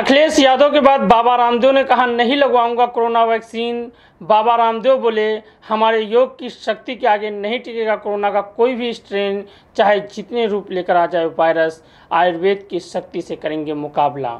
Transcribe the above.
अखिलेश यादव के बाद बाबा रामदेव ने कहा नहीं लगवाऊंगा कोरोना वैक्सीन बाबा रामदेव बोले हमारे योग की शक्ति के आगे नहीं टिकेगा कोरोना का कोई भी स्ट्रेन चाहे जितने रूप लेकर आ जाए वायरस आयुर्वेद की शक्ति से करेंगे मुकाबला